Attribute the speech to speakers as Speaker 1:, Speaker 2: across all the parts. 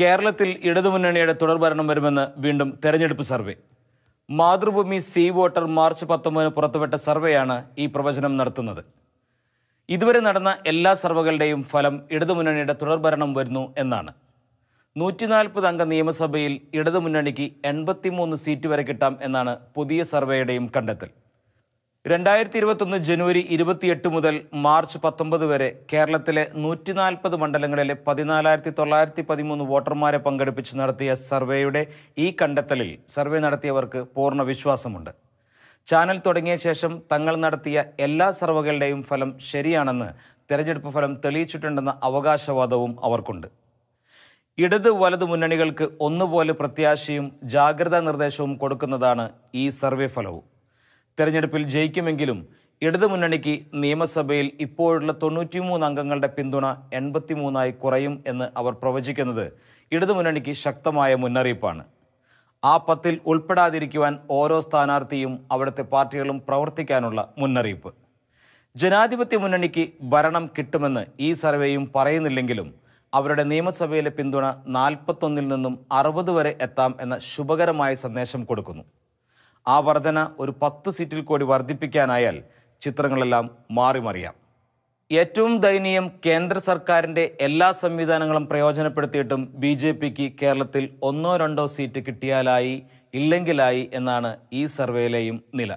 Speaker 1: കേരളത്തിൽ ഇടതുമുന്നണിയുടെ തുടർഭരണം വരുമെന്ന് വീണ്ടും തെരഞ്ഞെടുപ്പ് survey Mathrubhumi C voter March പത്തൊമ്പതിന് പുറത്തുവിട്ട സർവേയാണ് ഈ പ്രവചനം നടത്തുന്നത് ഇതുവരെ നടന്ന എല്ലാ സർവകളുടെയും ഫലം ഇടതുമുന്നണിയുടെ തുടർഭരണം വരുന്നു എന്നാണ് നൂറ്റിനാൽപ്പത് അംഗ നിയമസഭയിൽ ഇടതുമുന്നണിക്ക് എൺപത്തിമൂന്ന് സീറ്റ് വരെ കിട്ടാം എന്നാണ് പുതിയ സർവേയുടെയും കണ്ടെത്തൽ രണ്ടായിരത്തി ഇരുപത്തൊന്ന് ജനുവരി ഇരുപത്തിയെട്ട് മുതൽ മാർച്ച് പത്തൊമ്പത് വരെ കേരളത്തിലെ നൂറ്റി നാൽപ്പത് മണ്ഡലങ്ങളിലെ പതിനാലായിരത്തി തൊള്ളായിരത്തി പതിമൂന്ന് വോട്ടർമാരെ പങ്കെടുപ്പിച്ച് നടത്തിയ സർവേയുടെ ഈ കണ്ടെത്തലിൽ സർവേ നടത്തിയവർക്ക് പൂർണ്ണ വിശ്വാസമുണ്ട് ചാനൽ തുടങ്ങിയ ശേഷം തങ്ങൾ നടത്തിയ എല്ലാ സർവകളുടെയും ഫലം ശരിയാണെന്ന് തെരഞ്ഞെടുപ്പ് ഫലം തെളിയിച്ചിട്ടുണ്ടെന്ന അവകാശവാദവും അവർക്കുണ്ട് ഇടത് വലത് മുന്നണികൾക്ക് ഒന്നുപോലെ പ്രത്യാശയും ജാഗ്രതാ നിർദ്ദേശവും കൊടുക്കുന്നതാണ് ഈ സർവേ ഫലവും തെരഞ്ഞെടുപ്പിൽ ജയിക്കുമെങ്കിലും ഇടതുമുന്നണിക്ക് നിയമസഭയിൽ ഇപ്പോഴുള്ള തൊണ്ണൂറ്റിമൂന്ന് അംഗങ്ങളുടെ പിന്തുണ എൺപത്തിമൂന്നായി കുറയും എന്ന് അവർ പ്രവചിക്കുന്നത് ഇടതുമുന്നണിക്ക് ശക്തമായ മുന്നറിയിപ്പാണ് ആ പത്തിൽ ഉൾപ്പെടാതിരിക്കുവാൻ ഓരോ സ്ഥാനാർത്ഥിയും അവിടുത്തെ പാർട്ടികളും പ്രവർത്തിക്കാനുള്ള മുന്നറിയിപ്പ് ജനാധിപത്യ മുന്നണിക്ക് ഭരണം കിട്ടുമെന്ന് ഈ സർവേയും പറയുന്നില്ലെങ്കിലും അവരുടെ നിയമസഭയിലെ പിന്തുണ നാൽപ്പത്തൊന്നിൽ നിന്നും അറുപത് വരെ എത്താം എന്ന ശുഭകരമായ സന്ദേശം കൊടുക്കുന്നു ആ വർധന ഒരു പത്ത് സീറ്റിൽ കൂടി വർദ്ധിപ്പിക്കാനായാൽ ചിത്രങ്ങളെല്ലാം മാറി മറിയാം ഏറ്റവും ദയനീയം കേന്ദ്ര സർക്കാരിൻ്റെ എല്ലാ സംവിധാനങ്ങളും പ്രയോജനപ്പെടുത്തിയിട്ടും ബി ജെ പിക്ക് കേരളത്തിൽ ഒന്നോ രണ്ടോ സീറ്റ് കിട്ടിയാലായി ഇല്ലെങ്കിലായി എന്നാണ് ഈ സർവേയിലെയും നില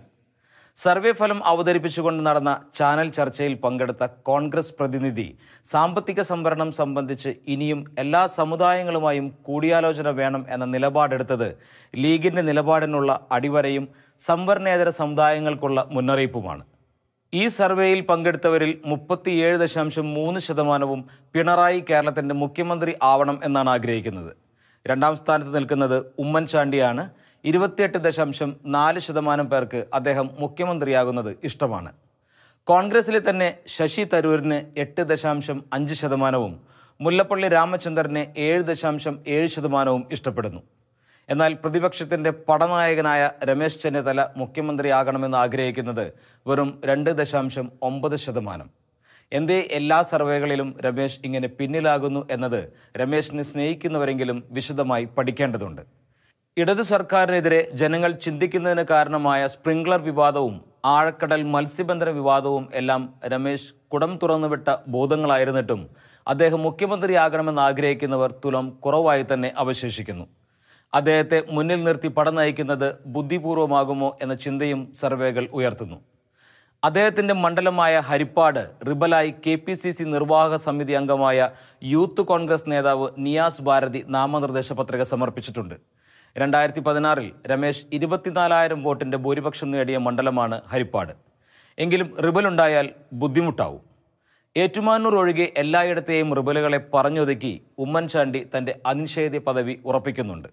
Speaker 1: സർവേ ഫലം അവതരിപ്പിച്ചുകൊണ്ട് നടന്ന ചാനൽ ചർച്ചയിൽ പങ്കെടുത്ത കോൺഗ്രസ് പ്രതിനിധി സാമ്പത്തിക സംവരണം സംബന്ധിച്ച് ഇനിയും എല്ലാ സമുദായങ്ങളുമായും കൂടിയാലോചന വേണം എന്ന നിലപാടെടുത്തത് ലീഗിൻ്റെ നിലപാടിനുള്ള അടിവരയും സംവരണേതര സമുദായങ്ങൾക്കുള്ള മുന്നറിയിപ്പുമാണ് ഈ സർവേയിൽ പങ്കെടുത്തവരിൽ മുപ്പത്തിയേഴ് ദശാംശം മൂന്ന് ശതമാനവും പിണറായി കേരളത്തിൻ്റെ മുഖ്യമന്ത്രി ആവണം എന്നാണ് ആഗ്രഹിക്കുന്നത് രണ്ടാം സ്ഥാനത്ത് നിൽക്കുന്നത് ഉമ്മൻചാണ്ടിയാണ് ഇരുപത്തിയെട്ട് ദശാംശം നാല് ശതമാനം പേർക്ക് അദ്ദേഹം മുഖ്യമന്ത്രിയാകുന്നത് ഇഷ്ടമാണ് കോൺഗ്രസിലെ തന്നെ ശശി തരൂരിന് എട്ട് ദശാംശം അഞ്ച് ശതമാനവും മുല്ലപ്പള്ളി രാമചന്ദ്രന് ഏഴ് ദശാംശം ഏഴ് ശതമാനവും ഇഷ്ടപ്പെടുന്നു എന്നാൽ പ്രതിപക്ഷത്തിൻ്റെ പടനായകനായ രമേശ് ചെന്നിത്തല മുഖ്യമന്ത്രിയാകണമെന്ന് ആഗ്രഹിക്കുന്നത് വെറും രണ്ട് ദശാംശം ഒമ്പത് ശതമാനം എന്തേ എല്ലാ സർവേകളിലും രമേശ് ഇങ്ങനെ പിന്നിലാകുന്നു എന്നത് രമേശിനെ സ്നേഹിക്കുന്നവരെങ്കിലും വിശദമായി പഠിക്കേണ്ടതുണ്ട് ഇടത് സർക്കാരിനെതിരെ ജനങ്ങൾ ചിന്തിക്കുന്നതിന് കാരണമായ സ്പ്രിംഗ്ലർ വിവാദവും ആഴക്കടൽ മത്സ്യബന്ധന വിവാദവും എല്ലാം രമേശ് കുടം തുറന്നുവിട്ട ബോധങ്ങളായിരുന്നിട്ടും അദ്ദേഹം മുഖ്യമന്ത്രിയാകണമെന്ന് ആഗ്രഹിക്കുന്നവർ തുലം കുറവായി തന്നെ അവശേഷിക്കുന്നു അദ്ദേഹത്തെ മുന്നിൽ നിർത്തി പടം നയിക്കുന്നത് ബുദ്ധിപൂർവമാകുമോ എന്ന ചിന്തയും സർവേകൾ ഉയർത്തുന്നു അദ്ദേഹത്തിന്റെ മണ്ഡലമായ ഹരിപ്പാട് റിബലായി കെ പി സി സി നിർവാഹക സമിതി അംഗമായ യൂത്ത് കോൺഗ്രസ് നേതാവ് നിയാസ് ഭാരതി നാമനിർദ്ദേശ പത്രിക സമർപ്പിച്ചിട്ടുണ്ട് രണ്ടായിരത്തി പതിനാറിൽ രമേശ് ഇരുപത്തിനാലായിരം വോട്ടിൻ്റെ ഭൂരിപക്ഷം നേടിയ മണ്ഡലമാണ് ഹരിപ്പാട് എങ്കിലും റിബലുണ്ടായാൽ ബുദ്ധിമുട്ടാവും ഏറ്റുമാനൂർ ഒഴികെ എല്ലായിടത്തെയും റിബലുകളെ പറഞ്ഞൊതുക്കി ഉമ്മൻചാണ്ടി തൻ്റെ അനിഷേധ്യ പദവി ഉറപ്പിക്കുന്നുണ്ട്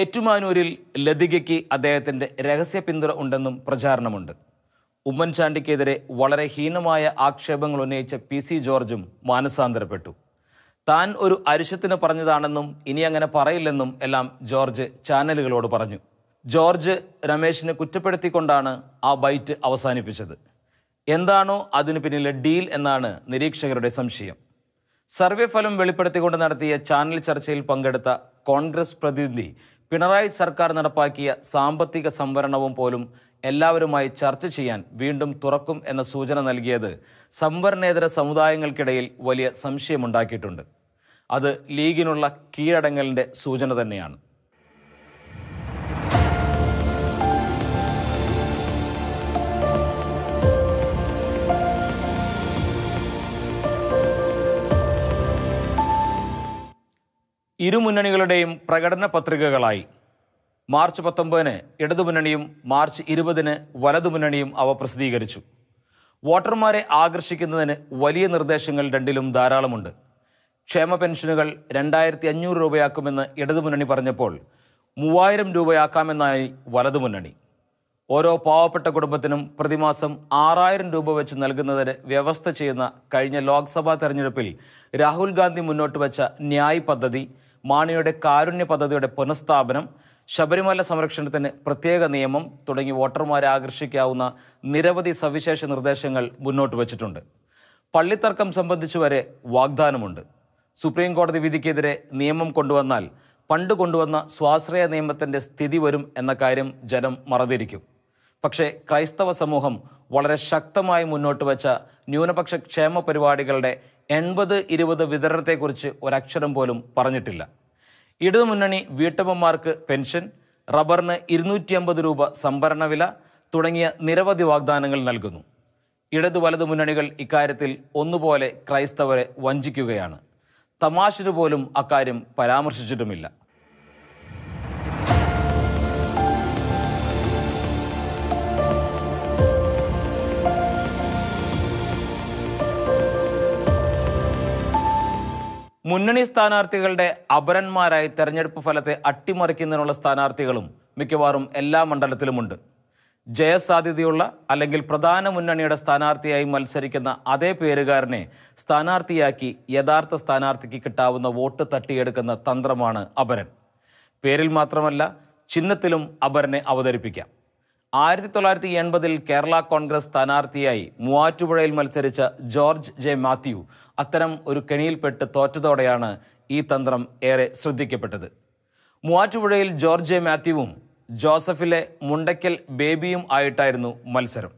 Speaker 1: ഏറ്റുമാനൂരിൽ ലതികയ്ക്ക് അദ്ദേഹത്തിൻ്റെ രഹസ്യ പിന്തുണ ഉണ്ടെന്നും പ്രചാരണമുണ്ട് ഉമ്മൻചാണ്ടിക്കെതിരെ വളരെ ഹീനമായ ആക്ഷേപങ്ങൾ ഉന്നയിച്ച പി സി ജോർജും മാനസാന്തരപ്പെട്ടു താൻ ഒരു അരിശത്തിന് പറഞ്ഞതാണെന്നും ഇനി അങ്ങനെ പറയില്ലെന്നും എല്ലാം ജോർജ് ചാനലുകളോട് പറഞ്ഞു ജോർജ് രമേശിനെ കുറ്റപ്പെടുത്തിക്കൊണ്ടാണ് ആ ബൈറ്റ് അവസാനിപ്പിച്ചത് എന്താണോ അതിന് പിന്നിലെ ഡീൽ എന്നാണ് നിരീക്ഷകരുടെ സംശയം സർവേ ഫലം വെളിപ്പെടുത്തിക്കൊണ്ട് നടത്തിയ ചാനൽ ചർച്ചയിൽ പങ്കെടുത്ത കോൺഗ്രസ് പ്രതിനിധി പിണറായി സർക്കാർ നടപ്പാക്കിയ സാമ്പത്തിക സംവരണവും പോലും എല്ലാവരുമായി ചർച്ച ചെയ്യാൻ വീണ്ടും തുറക്കും എന്ന സൂചന നൽകിയത് സംവരണേതര സമുദായങ്ങൾക്കിടയിൽ വലിയ സംശയമുണ്ടാക്കിയിട്ടുണ്ട് അത് ലീഗിനുള്ള കീഴടങ്ങലിൻ്റെ സൂചന തന്നെയാണ് ഇരുമുന്നണികളുടെയും പ്രകടന പത്രികകളായി മാർച്ച് പത്തൊമ്പതിന് ഇടതുമുന്നണിയും മാർച്ച് ഇരുപതിന് വലതുമുന്നണിയും അവ പ്രസിദ്ധീകരിച്ചു വോട്ടർമാരെ ആകർഷിക്കുന്നതിന് വലിയ നിർദ്ദേശങ്ങൾ രണ്ടിലും ധാരാളമുണ്ട് ക്ഷേമ പെൻഷനുകൾ രണ്ടായിരത്തി അഞ്ഞൂറ് രൂപയാക്കുമെന്ന് ഇടതുമുന്നണി പറഞ്ഞപ്പോൾ മൂവായിരം രൂപയാക്കാമെന്നായി വലതുമുന്നണി ഓരോ പാവപ്പെട്ട കുടുംബത്തിനും പ്രതിമാസം ആറായിരം രൂപ വെച്ച് നൽകുന്നതിന് വ്യവസ്ഥ ചെയ്യുന്ന കഴിഞ്ഞ ലോക്സഭാ തെരഞ്ഞെടുപ്പിൽ രാഹുൽ ഗാന്ധി മുന്നോട്ട് വെച്ച ന്യായ് പദ്ധതി മാണിയുടെ കാരുണ്യ പദ്ധതിയുടെ പുനഃസ്ഥാപനം ശബരിമല സംരക്ഷണത്തിന് പ്രത്യേക നിയമം തുടങ്ങി വോട്ടർമാരെ ആകർഷിക്കാവുന്ന നിരവധി സവിശേഷ നിർദ്ദേശങ്ങൾ മുന്നോട്ട് വച്ചിട്ടുണ്ട് പള്ളിത്തർക്കം സംബന്ധിച്ച് വരെ വാഗ്ദാനമുണ്ട് സുപ്രീം കോടതി വിധിക്കെതിരെ നിയമം കൊണ്ടുവന്നാൽ പണ്ട് കൊണ്ടുവന്ന സ്വാശ്രയ നിയമത്തിൻ്റെ സ്ഥിതി വരും എന്ന കാര്യം ജനം മറന്നിരിക്കും പക്ഷേ ക്രൈസ്തവ സമൂഹം വളരെ ശക്തമായി മുന്നോട്ട് വച്ച ന്യൂനപക്ഷ ക്ഷേമ പരിപാടികളുടെ എൺപത് ഇരുപത് വിതരണത്തെക്കുറിച്ച് ഒരക്ഷരം പോലും പറഞ്ഞിട്ടില്ല ഇടതുമുന്നണി വീട്ടമ്മമാർക്ക് പെൻഷൻ റബ്ബറിന് ഇരുന്നൂറ്റി അമ്പത് രൂപ സംഭരണ വില തുടങ്ങിയ നിരവധി വാഗ്ദാനങ്ങൾ നൽകുന്നു ഇടതു വലതു മുന്നണികൾ ഇക്കാര്യത്തിൽ ഒന്നുപോലെ ക്രൈസ്തവരെ വഞ്ചിക്കുകയാണ് തമാശിനു പോലും അക്കാര്യം പരാമർശിച്ചിട്ടുമില്ല മുന്നണി സ്ഥാനാർത്ഥികളുടെ അപരന്മാരായി തെരഞ്ഞെടുപ്പ് ഫലത്തെ അട്ടിമറിക്കുന്നതിനുള്ള സ്ഥാനാർത്ഥികളും മിക്കവാറും എല്ലാ മണ്ഡലത്തിലുമുണ്ട് ജയസാധ്യതയുള്ള അല്ലെങ്കിൽ പ്രധാന മുന്നണിയുടെ സ്ഥാനാർത്ഥിയായി മത്സരിക്കുന്ന അതേ പേരുകാരനെ സ്ഥാനാർത്ഥിയാക്കി യഥാർത്ഥ സ്ഥാനാർത്ഥിക്ക് കിട്ടാവുന്ന വോട്ട് തട്ടിയെടുക്കുന്ന തന്ത്രമാണ് അപരൻ പേരിൽ മാത്രമല്ല ചിഹ്നത്തിലും അപരനെ അവതരിപ്പിക്കാം ആയിരത്തി തൊള്ളായിരത്തി എൺപതിൽ കേരള കോൺഗ്രസ് സ്ഥാനാർത്ഥിയായി മൂവാറ്റുപുഴയിൽ മത്സരിച്ച ജോർജ് ജെ മാത്യു അത്തരം ഒരു കെണിയിൽപ്പെട്ട് തോറ്റതോടെയാണ് ഈ തന്ത്രം ഏറെ ശ്രദ്ധിക്കപ്പെട്ടത് മൂവാറ്റുപുഴയിൽ ജോർജ് മാത്യുവും ജോസഫിലെ മുണ്ടയ്ക്കൽ ബേബിയും ആയിട്ടായിരുന്നു മത്സരം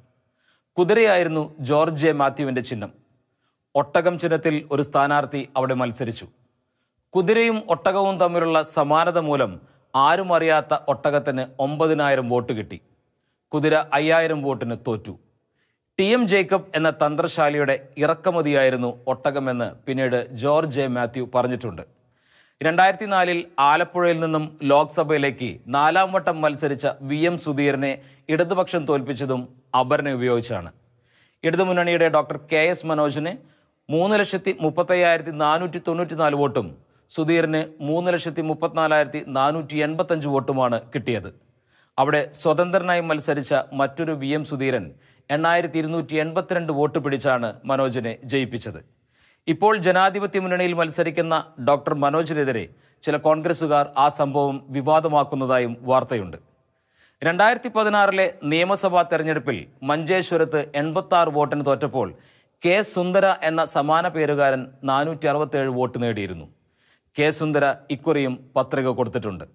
Speaker 1: കുതിരയായിരുന്നു ജോർജ് മാത്യുവിൻ്റെ ചിഹ്നം ഒട്ടകം ചിഹ്നത്തിൽ ഒരു സ്ഥാനാർത്ഥി അവിടെ മത്സരിച്ചു കുതിരയും ഒട്ടകവും തമ്മിലുള്ള സമാനത മൂലം ആരും അറിയാത്ത ഒട്ടകത്തിന് ഒമ്പതിനായിരം വോട്ട് കിട്ടി കുതിര അയ്യായിരം വോട്ടിന് തോറ്റു ടി എം ജേക്കബ് എന്ന തന്ത്രശാലിയുടെ ഇറക്കമതിയായിരുന്നു ഒട്ടകമെന്ന് പിന്നീട് ജോർജ് ജെ മാത്യു പറഞ്ഞിട്ടുണ്ട് രണ്ടായിരത്തി നാലിൽ ആലപ്പുഴയിൽ നിന്നും ലോക്സഭയിലേക്ക് നാലാം വട്ടം മത്സരിച്ച വി എം സുധീരനെ ഇടതുപക്ഷം തോൽപ്പിച്ചതും അപർണ ഉപയോഗിച്ചാണ് ഇടതുമുന്നണിയുടെ ഡോക്ടർ കെ എസ് മനോജിന് മൂന്ന് ലക്ഷത്തി മുപ്പത്തയ്യായിരത്തി നാനൂറ്റി നാല് വോട്ടും സുധീറിന് മൂന്ന് ലക്ഷത്തി മുപ്പത്തിനാലായിരത്തി നാനൂറ്റി എൺപത്തഞ്ച് വോട്ടുമാണ് കിട്ടിയത് അവിടെ സ്വതന്ത്രനായി മത്സരിച്ച മറ്റൊരു വി എം സുധീരൻ എണ്ണായിരത്തി ഇരുന്നൂറ്റി എൺപത്തിരണ്ട് വോട്ട് പിടിച്ചാണ് മനോജിനെ ജയിപ്പിച്ചത് ഇപ്പോൾ ജനാധിപത്യ മുന്നണിയിൽ മത്സരിക്കുന്ന ഡോക്ടർ മനോജിനെതിരെ ചില കോൺഗ്രസുകാർ ആ സംഭവം വിവാദമാക്കുന്നതായും വാർത്തയുണ്ട് രണ്ടായിരത്തി പതിനാറിലെ നിയമസഭാ തെരഞ്ഞെടുപ്പിൽ മഞ്ചേശ്വരത്ത് എൺപത്തി വോട്ടിന് തോറ്റപ്പോൾ കെ സുന്ദര എന്ന സമാന പേരുകാരൻ നാനൂറ്റി വോട്ട് നേടിയിരുന്നു കെ സുന്ദര ഇക്കുറിയും പത്രിക കൊടുത്തിട്ടുണ്ട്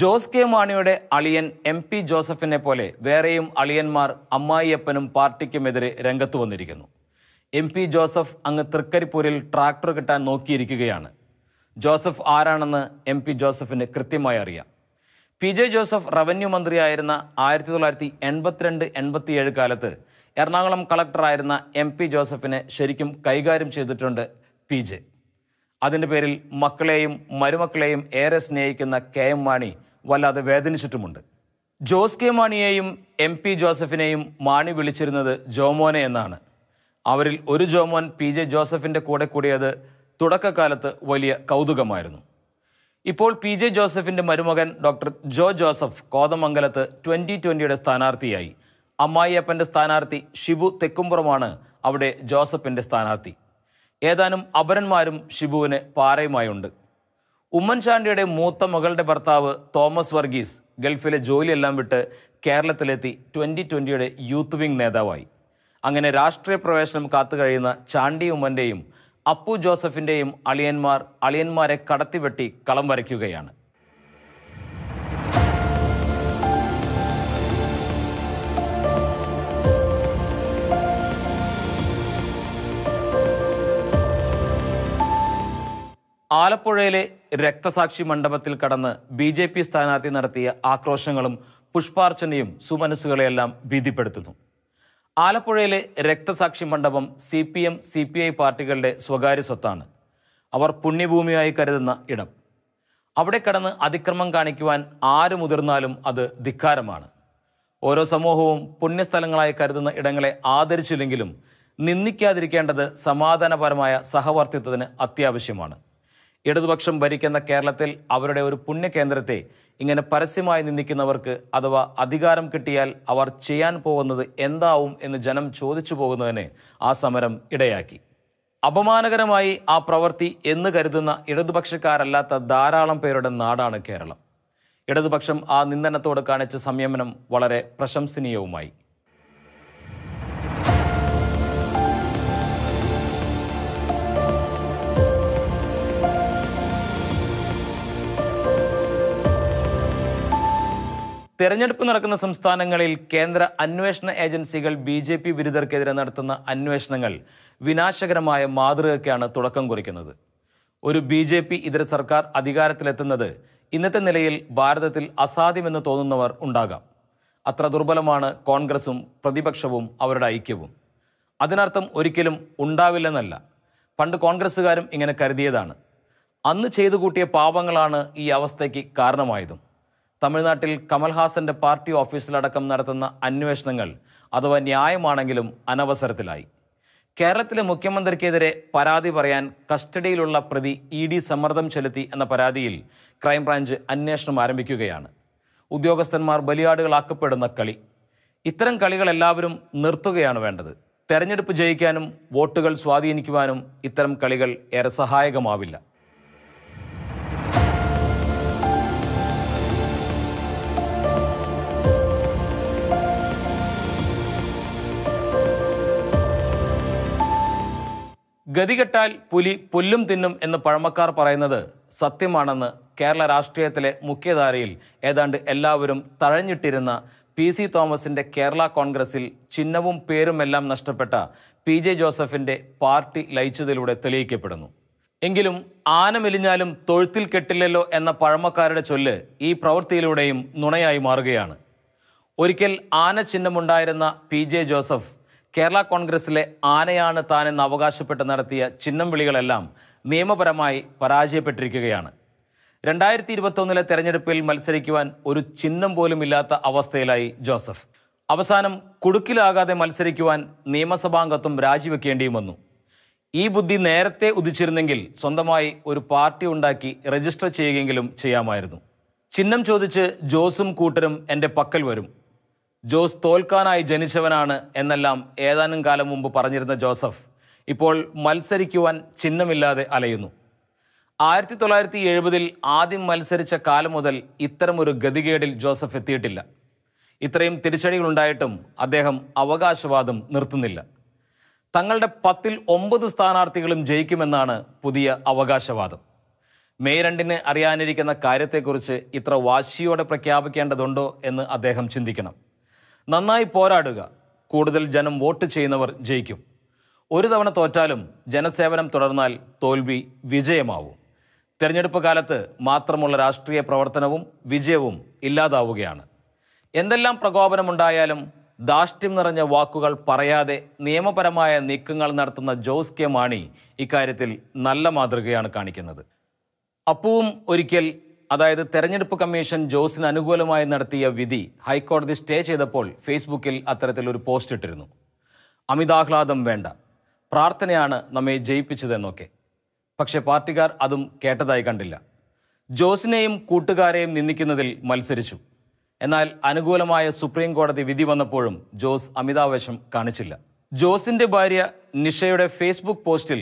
Speaker 1: ജോസ് കെ മാണിയുടെ അളിയൻ എം പി ജോസഫിനെ പോലെ വേറെയും അളിയന്മാർ അമ്മായിയപ്പനും പാർട്ടിക്കുമെതിരെ രംഗത്ത് വന്നിരിക്കുന്നു എം പി ജോസഫ് അങ്ങ് തൃക്കരിപ്പൂരിൽ ട്രാക്ടർ കിട്ടാൻ നോക്കിയിരിക്കുകയാണ് ജോസഫ് ആരാണെന്ന് എം പി ജോസഫിന് കൃത്യമായി അറിയാം പി ജെ ജോസഫ് റവന്യൂ മന്ത്രിയായിരുന്ന ആയിരത്തി തൊള്ളായിരത്തി എൺപത്തിരണ്ട് എൺപത്തിയേഴ് കാലത്ത് എറണാകുളം കളക്ടറായിരുന്ന എം പി ജോസഫിനെ ശരിക്കും കൈകാര്യം ചെയ്തിട്ടുണ്ട് പി ജെ അതിൻ്റെ പേരിൽ മക്കളെയും മരുമക്കളെയും ഏറെ സ്നേഹിക്കുന്ന കെ എം മാണി വല്ലാതെ വേദനിച്ചിട്ടുമുണ്ട് ജോസ് കെ മാണിയെയും എം പി ജോസഫിനെയും മാണി വിളിച്ചിരുന്നത് ജോമോനെ എന്നാണ് അവരിൽ ഒരു ജോമോൻ പി ജെ ജോസഫിൻ്റെ കൂടെ കൂടിയത് തുടക്കകാലത്ത് വലിയ കൗതുകമായിരുന്നു ഇപ്പോൾ പി ജെ ജോസഫിൻ്റെ മരുമകൻ ഡോക്ടർ ജോ ജോസഫ് കോതമംഗലത്ത് ട്വൻ്റി ട്വൻ്റിയുടെ സ്ഥാനാർത്ഥിയായി അമ്മായിയപ്പൻ്റെ സ്ഥാനാർത്ഥി ഷിബു തെക്കുംപുറമാണ് അവിടെ ജോസഫിൻ്റെ സ്ഥാനാർത്ഥി ഏതാനും അപരന്മാരും ഷിബുവിന് പാറയുമായുണ്ട് ഉമ്മൻചാണ്ടിയുടെ മൂത്ത മകളുടെ ഭർത്താവ് തോമസ് വർഗീസ് ഗൾഫിലെ ജോലിയെല്ലാം വിട്ട് കേരളത്തിലെത്തി ട്വൻ്റി ട്വൻ്റിയുടെ യൂത്ത് വിംഗ് നേതാവായി അങ്ങനെ രാഷ്ട്രീയ പ്രവേശനം കാത്തു കഴിയുന്ന ചാണ്ടി ഉമ്മൻ്റെയും അപ്പു ജോസഫിൻ്റെയും അളിയന്മാർ അളിയന്മാരെ കടത്തിവെട്ടി കളം വരയ്ക്കുകയാണ് ആലപ്പുഴയിലെ രക്തസാക്ഷി മണ്ഡപത്തിൽ കടന്ന് ബി ജെ പി സ്ഥാനാർത്ഥി നടത്തിയ ആക്രോശങ്ങളും പുഷ്പാർച്ചനയും സുമനസ്സുകളെയെല്ലാം ഭീതിപ്പെടുത്തുന്നു ആലപ്പുഴയിലെ രക്തസാക്ഷി മണ്ഡപം C P M C P I പാർട്ടികളുടെ സ്വകാര്യ സ്വത്താണ് അവർ പുണ്യഭൂമിയായി കരുതുന്ന ഇടം അവിടെ കടന്ന് അതിക്രമം കാണിക്കുവാൻ ആരു മുതിർന്നാലും അത് ധിക്കാരമാണ് ഓരോ സമൂഹവും പുണ്യസ്ഥലങ്ങളായി കരുതുന്ന ഇടങ്ങളെ ആദരിച്ചില്ലെങ്കിലും നിന്ദിക്കാതിരിക്കേണ്ടത് സമാധാനപരമായ സഹവർത്തിത്വത്തിന് അത്യാവശ്യമാണ് ഇടതുപക്ഷം ഭരിക്കുന്ന കേരളത്തിൽ അവരുടെ ഒരു പുണ്യകേന്ദ്രത്തെ ഇങ്ങനെ പരസ്യമായി നിന്ദിക്കുന്നവർക്ക് അഥവാ അധികാരം കിട്ടിയാൽ അവർ ചെയ്യാൻ പോകുന്നത് എന്താവും എന്ന് ജനം ചോദിച്ചു പോകുന്നതിന് ആ സമരം ഇടയാക്കി അപമാനകരമായി ആ പ്രവൃത്തി എന്ന് കരുതുന്ന ഇടതുപക്ഷക്കാരല്ലാത്ത ധാരാളം പേരുടെ നാടാണ് കേരളം ഇടതുപക്ഷം ആ നിന്ദനത്തോട് കാണിച്ച സംയമനം വളരെ പ്രശംസനീയവുമായി തെരഞ്ഞെടുപ്പ് നടക്കുന്ന സംസ്ഥാനങ്ങളിൽ കേന്ദ്ര അന്വേഷണ ഏജൻസികൾ ബി ജെ പി വിരുദ്ധർക്കെതിരെ നടത്തുന്ന അന്വേഷണങ്ങൾ വിനാശകരമായ മാതൃകയ്ക്കാണ് തുടക്കം കുറിക്കുന്നത് ഒരു ബി ജെ പി ഇതര സർക്കാർ അധികാരത്തിലെത്തുന്നത് ഇന്നത്തെ നിലയിൽ ഭാരതത്തിൽ അസാധ്യമെന്ന് തോന്നുന്നവർ ഉണ്ടാകാം അത്ര ദുർബലമാണ് കോൺഗ്രസും പ്രതിപക്ഷവും അവരുടെ ഐക്യവും അതിനർത്ഥം ഒരിക്കലും ഉണ്ടാവില്ലെന്നല്ല പണ്ട് കോൺഗ്രസ്സുകാരും ഇങ്ങനെ കരുതിയതാണ് അന്ന് ചെയ്തു കൂട്ടിയ പാപങ്ങളാണ് ഈ അവസ്ഥയ്ക്ക് കാരണമായതും തമിഴ്നാട്ടിൽ കമൽഹാസന്റെ പാർട്ടി ഓഫീസിലടക്കം നടത്തുന്ന അന്വേഷണങ്ങൾ അഥവാ ന്യായമാണെങ്കിലും അനവസരത്തിലായി കേരളത്തിലെ മുഖ്യമന്ത്രിക്കെതിരെ പരാതി പറയാൻ കസ്റ്റഡിയിലുള്ള പ്രതി ഇ ഡി സമ്മർദ്ദം ചെലുത്തി എന്ന പരാതിയിൽ ക്രൈംബ്രാഞ്ച് അന്വേഷണം ആരംഭിക്കുകയാണ് ഉദ്യോഗസ്ഥന്മാർ ബലിയാടുകളാക്കപ്പെടുന്ന കളി ഇത്തരം കളികൾ എല്ലാവരും നിർത്തുകയാണ് വേണ്ടത് തെരഞ്ഞെടുപ്പ് ജയിക്കാനും വോട്ടുകൾ സ്വാധീനിക്കുവാനും ഇത്തരം കളികൾ ഏറെ സഹായകമാവില്ല ഗതികെട്ടാൽ പുലി പുല്ലും തിന്നും എന്ന് പഴമക്കാർ പറയുന്നത് സത്യമാണെന്ന് കേരള രാഷ്ട്രീയത്തിലെ മുഖ്യധാരയിൽ ഏതാണ്ട് എല്ലാവരും തഴഞ്ഞിട്ടിരുന്ന പി സി തോമസിൻ്റെ കേരള കോൺഗ്രസിൽ ചിഹ്നവും പേരുമെല്ലാം നഷ്ടപ്പെട്ട പി ജെ ജോസഫിൻ്റെ പാർട്ടി ലയിച്ചതിലൂടെ തെളിയിക്കപ്പെടുന്നു എങ്കിലും ആന മെലിഞ്ഞാലും തൊഴുത്തിൽ കെട്ടില്ലല്ലോ എന്ന പഴമക്കാരുടെ ചൊല്ല് ഈ പ്രവൃത്തിയിലൂടെയും നുണയായി മാറുകയാണ് ഒരിക്കൽ ആന ചിഹ്നമുണ്ടായിരുന്ന പി ജെ ജോസഫ് കേരള കോൺഗ്രസിലെ ആനയാണ് താനെന്ന് അവകാശപ്പെട്ട് നടത്തിയ ചിഹ്നം വിളികളെല്ലാം നിയമപരമായി പരാജയപ്പെട്ടിരിക്കുകയാണ് രണ്ടായിരത്തി ഇരുപത്തൊന്നിലെ തെരഞ്ഞെടുപ്പിൽ മത്സരിക്കുവാൻ ഒരു ചിഹ്നം പോലും ഇല്ലാത്ത അവസ്ഥയിലായി ജോസഫ് അവസാനം കുടുക്കിലാകാതെ മത്സരിക്കുവാൻ നിയമസഭാംഗത്വം രാജിവെക്കേണ്ടിയും വന്നു ഈ ബുദ്ധി നേരത്തെ ഉദിച്ചിരുന്നെങ്കിൽ സ്വന്തമായി ഒരു പാർട്ടി ഉണ്ടാക്കി രജിസ്റ്റർ ചെയ്യുകയെങ്കിലും ചെയ്യാമായിരുന്നു ചിഹ്നം ചോദിച്ച് ജോസും കൂട്ടരും എൻ്റെ പക്കൽ വരും ജോസ് തോൽക്കാനായി ജനിച്ചവനാണ് എന്നെല്ലാം ഏതാനും കാലം മുമ്പ് പറഞ്ഞിരുന്ന ജോസഫ് ഇപ്പോൾ മത്സരിക്കുവാൻ ചിഹ്നമില്ലാതെ അലയുന്നു ആയിരത്തി തൊള്ളായിരത്തി എഴുപതിൽ ആദ്യം മത്സരിച്ച കാലം മുതൽ ഇത്തരമൊരു ഗതികേടിൽ ജോസഫ് എത്തിയിട്ടില്ല ഇത്രയും തിരിച്ചടികളുണ്ടായിട്ടും അദ്ദേഹം അവകാശവാദം നിർത്തുന്നില്ല തങ്ങളുടെ പത്തിൽ ഒമ്പത് സ്ഥാനാർത്ഥികളും ജയിക്കുമെന്നാണ് പുതിയ അവകാശവാദം മെയ് രണ്ടിന് അറിയാനിരിക്കുന്ന കാര്യത്തെക്കുറിച്ച് ഇത്ര വാശിയോടെ പ്രഖ്യാപിക്കേണ്ടതുണ്ടോ എന്ന് അദ്ദേഹം ചിന്തിക്കണം നന്നായി പോരാടുക കൂടുതൽ ജനം വോട്ട് ചെയ്യുന്നവർ ജയിക്കും ഒരു തവണ തോറ്റാലും ജനസേവനം തുടർന്നാൽ തോൽവി വിജയമാവും തെരഞ്ഞെടുപ്പ് കാലത്ത് മാത്രമുള്ള രാഷ്ട്രീയ പ്രവർത്തനവും വിജയവും ഇല്ലാതാവുകയാണ് എന്തെല്ലാം പ്രകോപനമുണ്ടായാലും ദാഷ്ട്യം നിറഞ്ഞ വാക്കുകൾ പറയാതെ നിയമപരമായ നീക്കങ്ങൾ നടത്തുന്ന ജോസ് കെ മാണി ഇക്കാര്യത്തിൽ നല്ല മാതൃകയാണ് കാണിക്കുന്നത് അപ്പുവും ഒരിക്കൽ അതായത് തെരഞ്ഞെടുപ്പ് കമ്മീഷൻ ജോസിന് അനുകൂലമായി നടത്തിയ വിധി ഹൈക്കോടതി സ്റ്റേ ചെയ്തപ്പോൾ ഫേസ്ബുക്കിൽ ഒരു പോസ്റ്റ് ഇട്ടിരുന്നു അമിതാഹ്ലാദം വേണ്ട പ്രാർത്ഥനയാണ് നമ്മെ ജയിപ്പിച്ചതെന്നൊക്കെ പക്ഷെ പാർട്ടിക്കാർ അതും കേട്ടതായി കണ്ടില്ല ജോസിനെയും കൂട്ടുകാരെയും നിന്ദിക്കുന്നതിൽ മത്സരിച്ചു എന്നാൽ അനുകൂലമായ സുപ്രീം കോടതി വിധി വന്നപ്പോഴും ജോസ് അമിതാവേശം കാണിച്ചില്ല ജോസിന്റെ ഭാര്യ നിഷയുടെ ഫേസ്ബുക്ക് പോസ്റ്റിൽ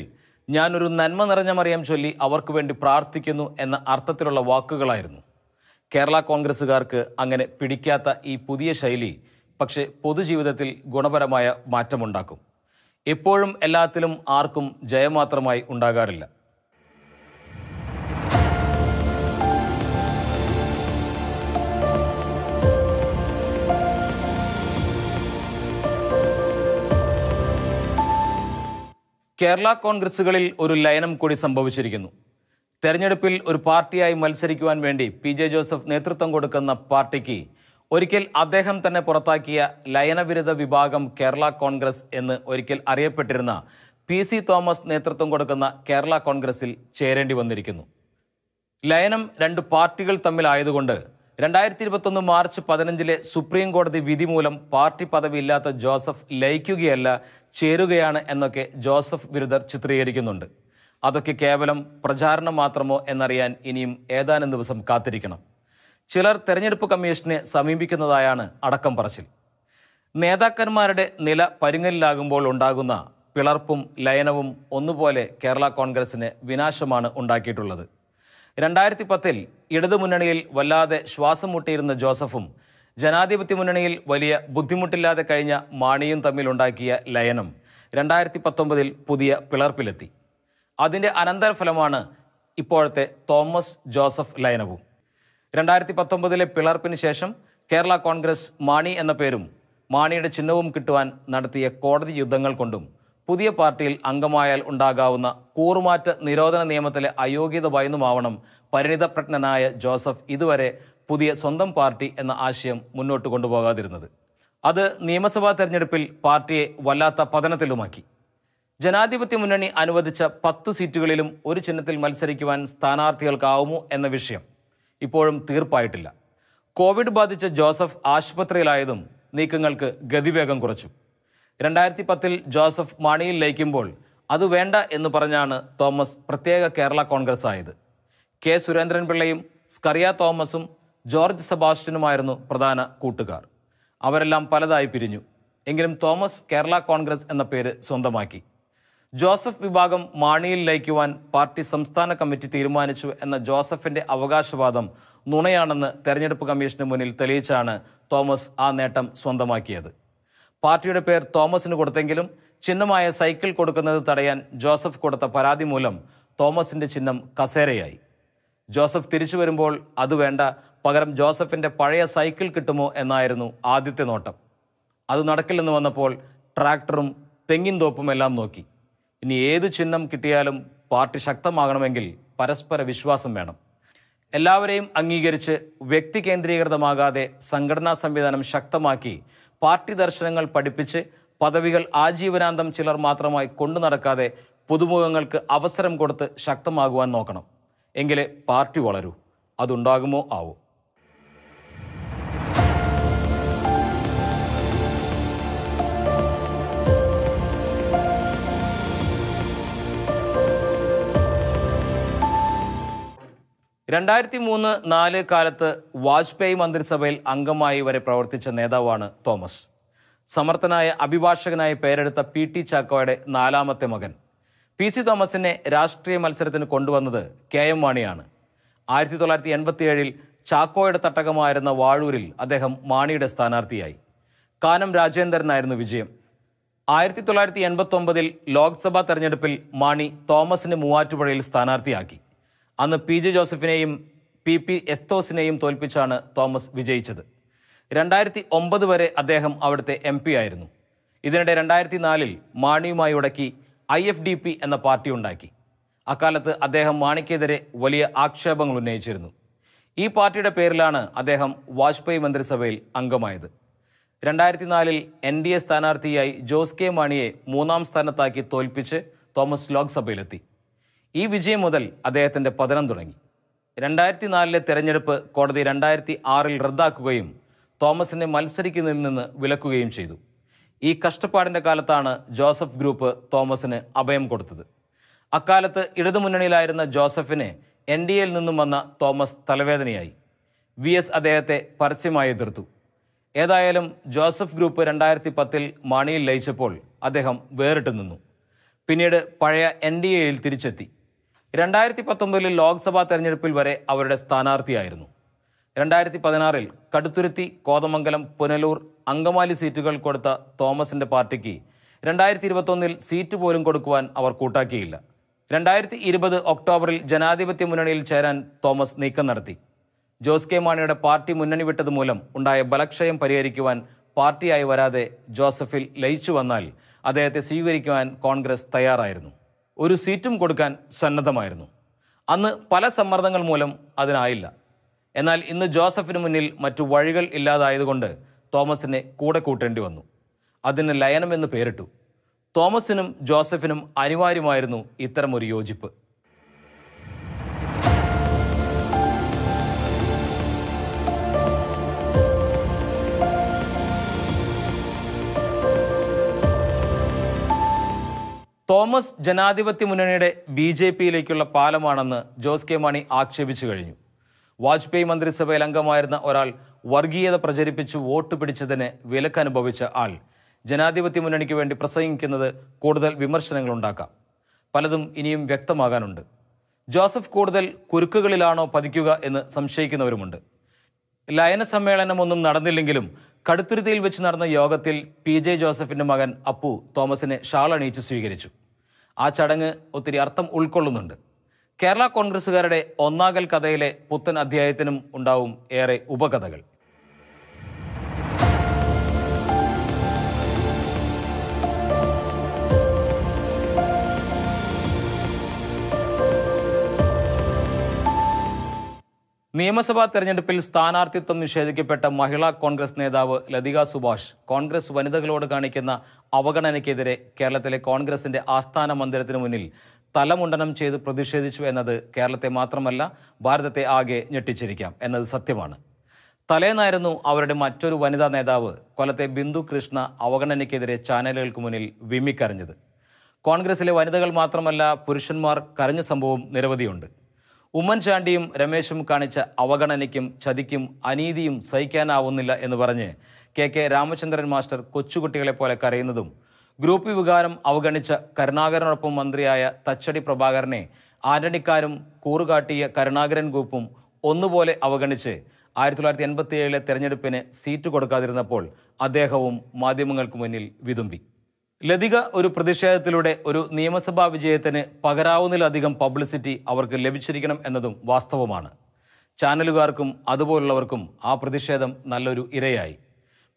Speaker 1: ഞാനൊരു നന്മ നിറഞ്ഞ മറിയാം ചൊല്ലി അവർക്ക് വേണ്ടി പ്രാർത്ഥിക്കുന്നു എന്ന അർത്ഥത്തിലുള്ള വാക്കുകളായിരുന്നു കേരള കോൺഗ്രസ്സുകാർക്ക് അങ്ങനെ പിടിക്കാത്ത ഈ പുതിയ ശൈലി പക്ഷേ പൊതുജീവിതത്തിൽ ഗുണപരമായ മാറ്റമുണ്ടാക്കും എപ്പോഴും എല്ലാത്തിലും ആർക്കും ജയം മാത്രമായി ഉണ്ടാകാറില്ല കേരള കോൺഗ്രസുകളിൽ ഒരു ലയനം കൂടി സംഭവിച്ചിരിക്കുന്നു തെരഞ്ഞെടുപ്പിൽ ഒരു പാർട്ടിയായി മത്സരിക്കുവാൻ വേണ്ടി പി ജെ ജോസഫ് നേതൃത്വം കൊടുക്കുന്ന പാർട്ടിക്ക് ഒരിക്കൽ അദ്ദേഹം തന്നെ പുറത്താക്കിയ ലയനവിരുദ്ധ വിഭാഗം കേരള കോൺഗ്രസ് എന്ന് ഒരിക്കൽ അറിയപ്പെട്ടിരുന്ന പി സി തോമസ് നേതൃത്വം കൊടുക്കുന്ന കേരള കോൺഗ്രസിൽ ചേരേണ്ടി വന്നിരിക്കുന്നു ലയനം രണ്ട് പാർട്ടികൾ തമ്മിലായതുകൊണ്ട് രണ്ടായിരത്തി ഇരുപത്തൊന്ന് മാർച്ച് പതിനഞ്ചിലെ സുപ്രീം കോടതി വിധി മൂലം പാർട്ടി പദവിയില്ലാത്ത ജോസഫ് ലയിക്കുകയല്ല ചേരുകയാണ് എന്നൊക്കെ ജോസഫ് വിരുദ്ധർ ചിത്രീകരിക്കുന്നുണ്ട് അതൊക്കെ കേവലം പ്രചാരണം മാത്രമോ എന്നറിയാൻ ഇനിയും ഏതാനും ദിവസം കാത്തിരിക്കണം ചിലർ തെരഞ്ഞെടുപ്പ് കമ്മീഷനെ സമീപിക്കുന്നതായാണ് അടക്കം പറച്ചിൽ നേതാക്കന്മാരുടെ നില പരുങ്ങലിലാകുമ്പോൾ ഉണ്ടാകുന്ന പിളർപ്പും ലയനവും ഒന്നുപോലെ കേരള കോൺഗ്രസിന് വിനാശമാണ് ഉണ്ടാക്കിയിട്ടുള്ളത് രണ്ടായിരത്തി പത്തിൽ ഇടതുമുന്നണിയിൽ വല്ലാതെ ശ്വാസം മുട്ടിയിരുന്ന ജോസഫും ജനാധിപത്യ മുന്നണിയിൽ വലിയ ബുദ്ധിമുട്ടില്ലാതെ കഴിഞ്ഞ മാണിയും തമ്മിലുണ്ടാക്കിയ ലയനം രണ്ടായിരത്തി പത്തൊമ്പതിൽ പുതിയ പിളർപ്പിലെത്തി അതിൻ്റെ അനന്തരഫലമാണ് ഇപ്പോഴത്തെ തോമസ് ജോസഫ് ലയനവും രണ്ടായിരത്തി പത്തൊമ്പതിലെ പിളർപ്പിന് ശേഷം കേരള കോൺഗ്രസ് മാണി എന്ന പേരും മാണിയുടെ ചിഹ്നവും കിട്ടുവാൻ നടത്തിയ കോടതി യുദ്ധങ്ങൾ കൊണ്ടും പുതിയ പാർട്ടിയിൽ അംഗമായാൽ ഉണ്ടാകാവുന്ന കൂറുമാറ്റ നിരോധന നിയമത്തിലെ അയോഗ്യത ഭയന്നുമാവണം പ്രജ്ഞനായ ജോസഫ് ഇതുവരെ പുതിയ സ്വന്തം പാർട്ടി എന്ന ആശയം മുന്നോട്ട് കൊണ്ടുപോകാതിരുന്നത് അത് നിയമസഭാ തെരഞ്ഞെടുപ്പിൽ പാർട്ടിയെ വല്ലാത്ത പതനത്തിലുമാക്കി ജനാധിപത്യ മുന്നണി അനുവദിച്ച പത്ത് സീറ്റുകളിലും ഒരു ചിഹ്നത്തിൽ മത്സരിക്കുവാൻ സ്ഥാനാർത്ഥികൾക്കാവുമോ എന്ന വിഷയം ഇപ്പോഴും തീർപ്പായിട്ടില്ല കോവിഡ് ബാധിച്ച ജോസഫ് ആശുപത്രിയിലായതും നീക്കങ്ങൾക്ക് ഗതിവേഗം കുറച്ചു രണ്ടായിരത്തി പത്തിൽ ജോസഫ് മാണിയിൽ ലയിക്കുമ്പോൾ അത് വേണ്ട എന്ന് പറഞ്ഞാണ് തോമസ് പ്രത്യേക കേരള കോൺഗ്രസ് ആയത് കെ സുരേന്ദ്രൻ പിള്ളയും സ്കറിയ തോമസും ജോർജ് സെബാസ്റ്റ്യനുമായിരുന്നു പ്രധാന കൂട്ടുകാർ അവരെല്ലാം പലതായി പിരിഞ്ഞു എങ്കിലും തോമസ് കേരള കോൺഗ്രസ് എന്ന പേര് സ്വന്തമാക്കി ജോസഫ് വിഭാഗം മാണിയിൽ ലയിക്കുവാൻ പാർട്ടി സംസ്ഥാന കമ്മിറ്റി തീരുമാനിച്ചു എന്ന ജോസഫിന്റെ അവകാശവാദം നുണയാണെന്ന് തെരഞ്ഞെടുപ്പ് കമ്മീഷന് മുന്നിൽ തെളിയിച്ചാണ് തോമസ് ആ നേട്ടം സ്വന്തമാക്കിയത് പാർട്ടിയുടെ പേർ തോമസിന് കൊടുത്തെങ്കിലും ചിഹ്നമായ സൈക്കിൾ കൊടുക്കുന്നത് തടയാൻ ജോസഫ് കൊടുത്ത പരാതി മൂലം തോമസിന്റെ ചിഹ്നം കസേരയായി ജോസഫ് തിരിച്ചു വരുമ്പോൾ അത് വേണ്ട പകരം ജോസഫിന്റെ പഴയ സൈക്കിൾ കിട്ടുമോ എന്നായിരുന്നു ആദ്യത്തെ നോട്ടം അത് നടക്കില്ലെന്ന് വന്നപ്പോൾ ട്രാക്ടറും തെങ്ങിൻ തോപ്പുമെല്ലാം നോക്കി ഇനി ഏത് ചിഹ്നം കിട്ടിയാലും പാർട്ടി ശക്തമാകണമെങ്കിൽ പരസ്പര വിശ്വാസം വേണം എല്ലാവരെയും അംഗീകരിച്ച് വ്യക്തി കേന്ദ്രീകൃതമാകാതെ സംഘടനാ സംവിധാനം ശക്തമാക്കി പാർട്ടി ദർശനങ്ങൾ പഠിപ്പിച്ച് പദവികൾ ആജീവനാന്തം ചിലർ മാത്രമായി കൊണ്ടു നടക്കാതെ പുതുമുഖങ്ങൾക്ക് അവസരം കൊടുത്ത് ശക്തമാകുവാൻ നോക്കണം എങ്കിലേ പാർട്ടി വളരൂ അതുണ്ടാകുമോ ആവോ രണ്ടായിരത്തി മൂന്ന് നാല് കാലത്ത് വാജ്പേയി മന്ത്രിസഭയിൽ അംഗമായി വരെ പ്രവർത്തിച്ച നേതാവാണ് തോമസ് സമർത്ഥനായ അഭിഭാഷകനായി പേരെടുത്ത പി ടി ചാക്കോയുടെ നാലാമത്തെ മകൻ പി സി തോമസിനെ രാഷ്ട്രീയ മത്സരത്തിന് കൊണ്ടുവന്നത് കെ എം മാണിയാണ് ആയിരത്തി തൊള്ളായിരത്തി എൺപത്തിയേഴിൽ ചാക്കോയുടെ തട്ടകമായിരുന്ന വാഴൂരിൽ അദ്ദേഹം മാണിയുടെ സ്ഥാനാർത്ഥിയായി കാനം രാജേന്ദ്രനായിരുന്നു വിജയം ആയിരത്തി തൊള്ളായിരത്തി എൺപത്തി ഒമ്പതിൽ ലോക്സഭാ തെരഞ്ഞെടുപ്പിൽ മാണി തോമസിനെ മൂവാറ്റുപുഴയിൽ സ്ഥാനാർത്ഥിയാക്കി അന്ന് പി ജെ ജോസഫിനെയും പി പി എസ്തോസിനെയും തോൽപ്പിച്ചാണ് തോമസ് വിജയിച്ചത് രണ്ടായിരത്തി ഒമ്പത് വരെ അദ്ദേഹം അവിടുത്തെ എം പി ആയിരുന്നു ഇതിനിടെ രണ്ടായിരത്തി നാലിൽ മാണിയുമായി ഉടക്കി ഐ എഫ് ഡി പി എന്ന പാർട്ടി ഉണ്ടാക്കി അക്കാലത്ത് അദ്ദേഹം മാണിക്കെതിരെ വലിയ ആക്ഷേപങ്ങൾ ഉന്നയിച്ചിരുന്നു ഈ പാർട്ടിയുടെ പേരിലാണ് അദ്ദേഹം വാജ്പേയി മന്ത്രിസഭയിൽ അംഗമായത് രണ്ടായിരത്തി നാലിൽ എൻ ഡി എ സ്ഥാനാർത്ഥിയായി ജോസ് കെ മാണിയെ മൂന്നാം സ്ഥാനത്താക്കി തോൽപ്പിച്ച് തോമസ് ലോക്സഭയിലെത്തി ഈ വിജയം മുതൽ അദ്ദേഹത്തിൻ്റെ പതനം തുടങ്ങി രണ്ടായിരത്തി നാലിലെ തെരഞ്ഞെടുപ്പ് കോടതി രണ്ടായിരത്തി ആറിൽ റദ്ദാക്കുകയും തോമസിനെ മത്സരിക്കുന്നതിൽ നിന്ന് വിലക്കുകയും ചെയ്തു ഈ കഷ്ടപ്പാടിൻ്റെ കാലത്താണ് ജോസഫ് ഗ്രൂപ്പ് തോമസിന് അഭയം കൊടുത്തത് അക്കാലത്ത് ഇടതുമുന്നണിയിലായിരുന്ന ജോസഫിന് എൻ ഡി എയിൽ നിന്നും വന്ന തോമസ് തലവേദനയായി വി എസ് അദ്ദേഹത്തെ പരസ്യമായി എതിർത്തു ഏതായാലും ജോസഫ് ഗ്രൂപ്പ് രണ്ടായിരത്തി പത്തിൽ മാണിയിൽ ലയിച്ചപ്പോൾ അദ്ദേഹം വേറിട്ട് നിന്നു പിന്നീട് പഴയ എൻ ഡി എയിൽ തിരിച്ചെത്തി രണ്ടായിരത്തി പത്തൊമ്പതിൽ ലോക്സഭാ തെരഞ്ഞെടുപ്പിൽ വരെ അവരുടെ സ്ഥാനാർത്ഥിയായിരുന്നു രണ്ടായിരത്തി പതിനാറിൽ കടുത്തുരുത്തി കോതമംഗലം പുനലൂർ അങ്കമാലി സീറ്റുകൾ കൊടുത്ത തോമസിന്റെ പാർട്ടിക്ക് രണ്ടായിരത്തി ഇരുപത്തൊന്നിൽ സീറ്റ് പോലും കൊടുക്കുവാൻ അവർ കൂട്ടാക്കിയില്ല രണ്ടായിരത്തി ഇരുപത് ഒക്ടോബറിൽ ജനാധിപത്യ മുന്നണിയിൽ ചേരാൻ തോമസ് നീക്കം നടത്തി ജോസ് കെ മാണിയുടെ പാർട്ടി മുന്നണി വിട്ടത് മൂലം ഉണ്ടായ ബലക്ഷയം പരിഹരിക്കുവാൻ പാർട്ടിയായി വരാതെ ജോസഫിൽ ലയിച്ചു വന്നാൽ അദ്ദേഹത്തെ സ്വീകരിക്കുവാൻ കോൺഗ്രസ് തയ്യാറായിരുന്നു ഒരു സീറ്റും കൊടുക്കാൻ സന്നദ്ധമായിരുന്നു അന്ന് പല സമ്മർദ്ദങ്ങൾ മൂലം അതിനായില്ല എന്നാൽ ഇന്ന് ജോസഫിന് മുന്നിൽ മറ്റു വഴികൾ ഇല്ലാതായതുകൊണ്ട് തോമസിനെ കൂടെ കൂട്ടേണ്ടി വന്നു അതിന് ലയനമെന്ന് പേരിട്ടു തോമസിനും ജോസഫിനും അനിവാര്യമായിരുന്നു ഇത്തരമൊരു യോജിപ്പ് തോമസ് ജനാധിപത്യ മുന്നണിയുടെ ബി ജെ പിയിലേക്കുള്ള പാലമാണെന്ന് ജോസ് കെ മാണി ആക്ഷേപിച്ചു കഴിഞ്ഞു വാജ്പേയി മന്ത്രിസഭയിൽ അംഗമായിരുന്ന ഒരാൾ വർഗീയത പ്രചരിപ്പിച്ച് വോട്ട് പിടിച്ചതിന് വിലക്കനുഭവിച്ച ആൾ ജനാധിപത്യ മുന്നണിക്ക് വേണ്ടി പ്രസംഗിക്കുന്നത് കൂടുതൽ വിമർശനങ്ങൾ ഉണ്ടാക്കാം പലതും ഇനിയും വ്യക്തമാകാനുണ്ട് ജോസഫ് കൂടുതൽ കുരുക്കുകളിലാണോ പതിക്കുക എന്ന് സംശയിക്കുന്നവരുമുണ്ട് ലയന സമ്മേളനം ഒന്നും നടന്നില്ലെങ്കിലും കടുത്തുരുത്തിയിൽ വെച്ച് നടന്ന യോഗത്തിൽ പി ജെ ജോസഫിന്റെ മകൻ അപ്പു തോമസിനെ ഷാളണിയിച്ച് സ്വീകരിച്ചു ആ ചടങ്ങ് ഒത്തിരി അർത്ഥം ഉൾക്കൊള്ളുന്നുണ്ട് കേരള കോൺഗ്രസുകാരുടെ ഒന്നാകൽ കഥയിലെ പുത്തൻ അധ്യായത്തിനും ഉണ്ടാവും ഏറെ ഉപകഥകൾ നിയമസഭാ തെരഞ്ഞെടുപ്പിൽ സ്ഥാനാർത്ഥിത്വം നിഷേധിക്കപ്പെട്ട മഹിളാ കോൺഗ്രസ് നേതാവ് ലതിക സുഭാഷ് കോൺഗ്രസ് വനിതകളോട് കാണിക്കുന്ന അവഗണനയ്ക്കെതിരെ കേരളത്തിലെ കോൺഗ്രസിന്റെ ആസ്ഥാന മന്ദിരത്തിന് മുന്നിൽ തലമുണ്ടനം ചെയ്ത് പ്രതിഷേധിച്ചു എന്നത് കേരളത്തെ മാത്രമല്ല ഭാരതത്തെ ആകെ ഞെട്ടിച്ചിരിക്കാം എന്നത് സത്യമാണ് തലേന്നായിരുന്നു അവരുടെ മറ്റൊരു വനിതാ നേതാവ് കൊലത്തെ ബിന്ദു കൃഷ്ണ അവഗണനയ്ക്കെതിരെ ചാനലുകൾക്ക് മുന്നിൽ വിമ്മിക്കരഞ്ഞത് കോൺഗ്രസിലെ വനിതകൾ മാത്രമല്ല പുരുഷന്മാർ കരഞ്ഞ സംഭവം നിരവധിയുണ്ട് ഉമ്മൻചാണ്ടിയും രമേശും കാണിച്ച അവഗണനയ്ക്കും ചതിക്കും അനീതിയും സഹിക്കാനാവുന്നില്ല എന്ന് പറഞ്ഞ് കെ കെ രാമചന്ദ്രൻ മാസ്റ്റർ കൊച്ചുകുട്ടികളെ പോലെ കരയുന്നതും ഗ്രൂപ്പ് വികാരം അവഗണിച്ച കരുണാകരനോടൊപ്പം മന്ത്രിയായ തച്ചടി പ്രഭാകരനെ ആന്റണിക്കാരും കൂറുകാട്ടിയ കരുണാകരൻ ഗ്രൂപ്പും ഒന്നുപോലെ അവഗണിച്ച് ആയിരത്തി തൊള്ളായിരത്തി എൺപത്തി ഏഴിലെ തെരഞ്ഞെടുപ്പിന് സീറ്റ് കൊടുക്കാതിരുന്നപ്പോൾ അദ്ദേഹവും മാധ്യമങ്ങൾക്ക് മുന്നിൽ വിതുമ്പി ലതിക ഒരു പ്രതിഷേധത്തിലൂടെ ഒരു നിയമസഭാ വിജയത്തിന് പകരാവുന്നതിലധികം പബ്ലിസിറ്റി അവർക്ക് ലഭിച്ചിരിക്കണം എന്നതും വാസ്തവമാണ് ചാനലുകാർക്കും അതുപോലുള്ളവർക്കും ആ പ്രതിഷേധം നല്ലൊരു ഇരയായി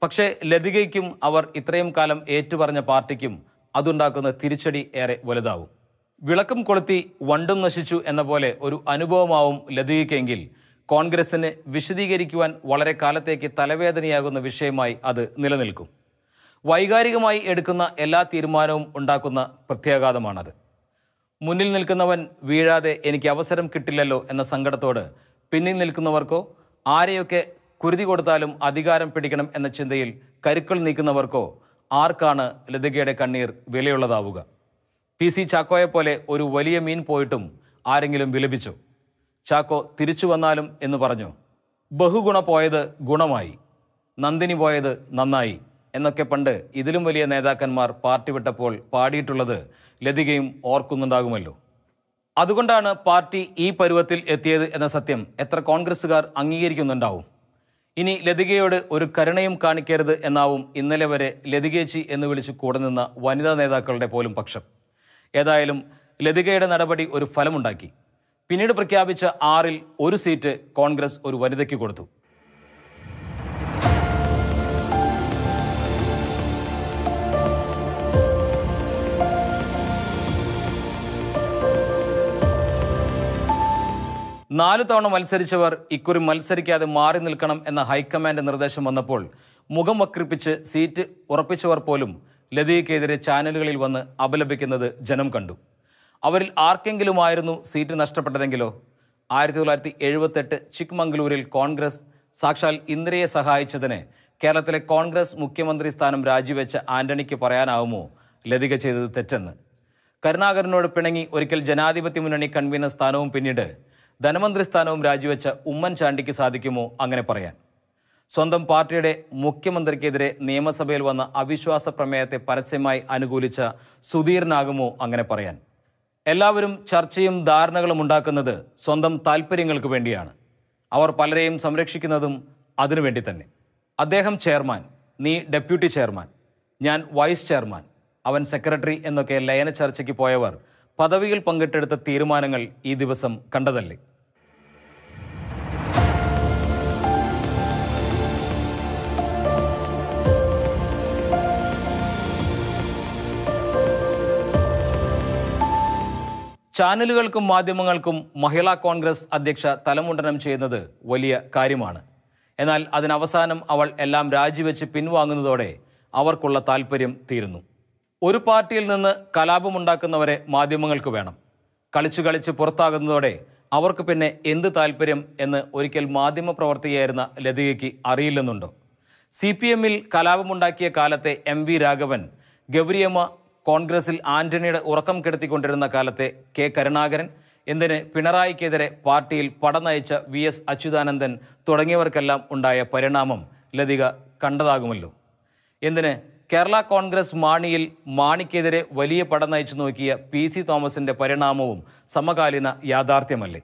Speaker 1: പക്ഷേ ലതികയ്ക്കും അവർ ഇത്രയും കാലം ഏറ്റുപറഞ്ഞ പാർട്ടിക്കും അതുണ്ടാക്കുന്ന തിരിച്ചടി ഏറെ വലുതാവും വിളക്കും കൊളുത്തി വണ്ടും നശിച്ചു എന്ന പോലെ ഒരു അനുഭവമാവും ലതികയ്ക്കെങ്കിൽ കോൺഗ്രസിന് വിശദീകരിക്കുവാൻ വളരെ കാലത്തേക്ക് തലവേദനയാകുന്ന വിഷയമായി അത് നിലനിൽക്കും വൈകാരികമായി എടുക്കുന്ന എല്ലാ തീരുമാനവും ഉണ്ടാക്കുന്ന പ്രത്യാഘാതമാണത് മുന്നിൽ നിൽക്കുന്നവൻ വീഴാതെ എനിക്ക് അവസരം കിട്ടില്ലല്ലോ എന്ന സങ്കടത്തോട് പിന്നിൽ നിൽക്കുന്നവർക്കോ ആരെയൊക്കെ കുരുതി കൊടുത്താലും അധികാരം പിടിക്കണം എന്ന ചിന്തയിൽ കരുക്കൾ നീക്കുന്നവർക്കോ ആർക്കാണ് ലതികയുടെ കണ്ണീർ വിലയുള്ളതാവുക പി സി ചാക്കോയെപ്പോലെ ഒരു വലിയ മീൻ പോയിട്ടും ആരെങ്കിലും വിലപിച്ചു ചാക്കോ തിരിച്ചു വന്നാലും എന്ന് പറഞ്ഞു ബഹുഗുണ പോയത് ഗുണമായി നന്ദിനി പോയത് നന്നായി എന്നൊക്കെ പണ്ട് ഇതിലും വലിയ നേതാക്കന്മാർ പാർട്ടി വിട്ടപ്പോൾ പാടിയിട്ടുള്ളത് ലതികയും ഓർക്കുന്നുണ്ടാകുമല്ലോ അതുകൊണ്ടാണ് പാർട്ടി ഈ പരുവത്തിൽ എത്തിയത് എന്ന സത്യം എത്ര കോൺഗ്രസ്സുകാർ അംഗീകരിക്കുന്നുണ്ടാവും ഇനി ലതികയോട് ഒരു കരുണയും കാണിക്കരുത് എന്നാവും ഇന്നലെ വരെ ലതികേച്ചി എന്ന് വിളിച്ച് കൂടെ നിന്ന വനിതാ നേതാക്കളുടെ പോലും പക്ഷം ഏതായാലും ലതികയുടെ നടപടി ഒരു ഫലമുണ്ടാക്കി പിന്നീട് പ്രഖ്യാപിച്ച ആറിൽ ഒരു സീറ്റ് കോൺഗ്രസ് ഒരു വനിതയ്ക്ക് കൊടുത്തു നാലു തവണ മത്സരിച്ചവർ ഇക്കുറി മത്സരിക്കാതെ മാറി നിൽക്കണം എന്ന ഹൈക്കമാൻഡ് നിർദ്ദേശം വന്നപ്പോൾ മുഖം വക്രിപ്പിച്ച് സീറ്റ് ഉറപ്പിച്ചവർ പോലും ലതികയ്ക്കെതിരെ ചാനലുകളിൽ വന്ന് അപലപിക്കുന്നത് ജനം കണ്ടു അവരിൽ ആർക്കെങ്കിലുമായിരുന്നു സീറ്റ് നഷ്ടപ്പെട്ടതെങ്കിലോ ആയിരത്തി തൊള്ളായിരത്തി എഴുപത്തെട്ട് ചിക്മംഗ്ലൂരിൽ കോൺഗ്രസ് സാക്ഷാൽ ഇന്ദ്രയെ സഹായിച്ചതിന് കേരളത്തിലെ കോൺഗ്രസ് മുഖ്യമന്ത്രി സ്ഥാനം രാജിവെച്ച ആന്റണിക്ക് പറയാനാവുമോ ലതിക ചെയ്തത് തെറ്റെന്ന് കരുണാകരനോട് പിണങ്ങി ഒരിക്കൽ ജനാധിപത്യ മുന്നണി കൺവീനർ സ്ഥാനവും പിന്നീട് ധനമന്ത്രി സ്ഥാനവും രാജിവെച്ച ഉമ്മൻചാണ്ടിക്ക് സാധിക്കുമോ അങ്ങനെ പറയാൻ സ്വന്തം പാർട്ടിയുടെ മുഖ്യമന്ത്രിക്കെതിരെ നിയമസഭയിൽ വന്ന അവിശ്വാസ പ്രമേയത്തെ പരസ്യമായി അനുകൂലിച്ച സുധീരനാകുമോ അങ്ങനെ പറയാൻ എല്ലാവരും ചർച്ചയും ധാരണകളും ഉണ്ടാക്കുന്നത് സ്വന്തം താൽപ്പര്യങ്ങൾക്ക് വേണ്ടിയാണ് അവർ പലരെയും സംരക്ഷിക്കുന്നതും അതിനുവേണ്ടി തന്നെ അദ്ദേഹം ചെയർമാൻ നീ ഡെപ്യൂട്ടി ചെയർമാൻ ഞാൻ വൈസ് ചെയർമാൻ അവൻ സെക്രട്ടറി എന്നൊക്കെ ലയന ചർച്ചയ്ക്ക് പോയവർ പദവിയിൽ പങ്കിട്ടെടുത്ത തീരുമാനങ്ങൾ ഈ ദിവസം കണ്ടതല്ലേ ചാനലുകൾക്കും മാധ്യമങ്ങൾക്കും മഹിളാ കോൺഗ്രസ് അധ്യക്ഷ തലമുണ്ടനം ചെയ്യുന്നത് വലിയ കാര്യമാണ് എന്നാൽ അതിനവസാനം അവൾ എല്ലാം രാജിവെച്ച് പിൻവാങ്ങുന്നതോടെ അവർക്കുള്ള താല്പര്യം തീരുന്നു ഒരു പാർട്ടിയിൽ നിന്ന് കലാപമുണ്ടാക്കുന്നവരെ മാധ്യമങ്ങൾക്ക് വേണം കളിച്ചു കളിച്ച് പുറത്താകുന്നതോടെ അവർക്ക് പിന്നെ എന്ത് താല്പര്യം എന്ന് ഒരിക്കൽ മാധ്യമപ്രവർത്തകയായിരുന്ന ലതികയ്ക്ക് അറിയില്ലെന്നുണ്ടോ സി പി എമ്മിൽ കലാപമുണ്ടാക്കിയ കാലത്തെ എം വി രാഘവൻ ഗൗരിയമ്മ കോൺഗ്രസിൽ ആന്റണിയുടെ ഉറക്കം കെടുത്തിക്കൊണ്ടിരുന്ന കാലത്തെ കെ കരുണാകരൻ എന്തിന് പിണറായിക്കെതിരെ പാർട്ടിയിൽ പടനയിച്ച വി എസ് അച്യുതാനന്ദൻ തുടങ്ങിയവർക്കെല്ലാം ഉണ്ടായ പരിണാമം ലതിക കണ്ടതാകുമല്ലോ എന്തിന് കേരള കോൺഗ്രസ് മാണിയിൽ മാണിക്കെതിരെ വലിയ പടം നയിച്ചു നോക്കിയ പി സി തോമസിന്റെ പരിണാമവും സമകാലീന യാഥാർത്ഥ്യമല്ലേ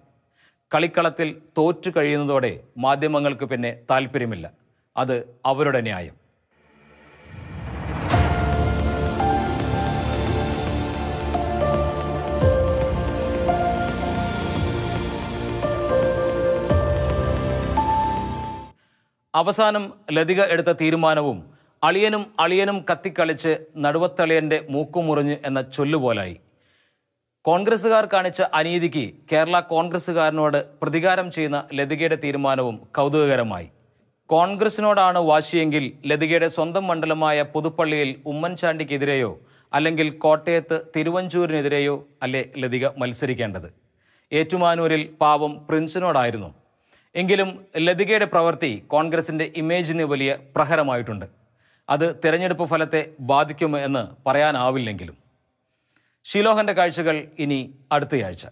Speaker 1: കളിക്കളത്തിൽ തോറ്റു കഴിയുന്നതോടെ മാധ്യമങ്ങൾക്ക് പിന്നെ താല്പര്യമില്ല അത് അവരുടെ ന്യായം അവസാനം ലതിക എടുത്ത തീരുമാനവും അളിയനും അളിയനും കത്തിക്കളിച്ച് നടുവത്തളിയൻ്റെ മൂക്കുമുറിഞ്ഞ് എന്ന ചൊല്ലുപോലായി കോൺഗ്രസ്സുകാർ കാണിച്ച അനീതിക്ക് കേരള കോൺഗ്രസ്സുകാരനോട് പ്രതികാരം ചെയ്യുന്ന ലതികയുടെ തീരുമാനവും കൗതുകകരമായി കോൺഗ്രസിനോടാണ് വാശിയെങ്കിൽ ലതികയുടെ സ്വന്തം മണ്ഡലമായ പുതുപ്പള്ളിയിൽ ഉമ്മൻചാണ്ടിക്കെതിരെയോ അല്ലെങ്കിൽ കോട്ടയത്ത് തിരുവഞ്ചൂരിനെതിരെയോ അല്ലേ ലതിക മത്സരിക്കേണ്ടത് ഏറ്റുമാനൂരിൽ പാവം പ്രിൻസിനോടായിരുന്നു എങ്കിലും ലതികയുടെ പ്രവൃത്തി കോൺഗ്രസിന്റെ ഇമേജിന് വലിയ പ്രഹരമായിട്ടുണ്ട് അത് തിരഞ്ഞെടുപ്പ് ഫലത്തെ ബാധിക്കുമെന്ന് പറയാനാവില്ലെങ്കിലും ഷിലോഹന്റെ കാഴ്ചകൾ ഇനി അടുത്തയാഴ്ച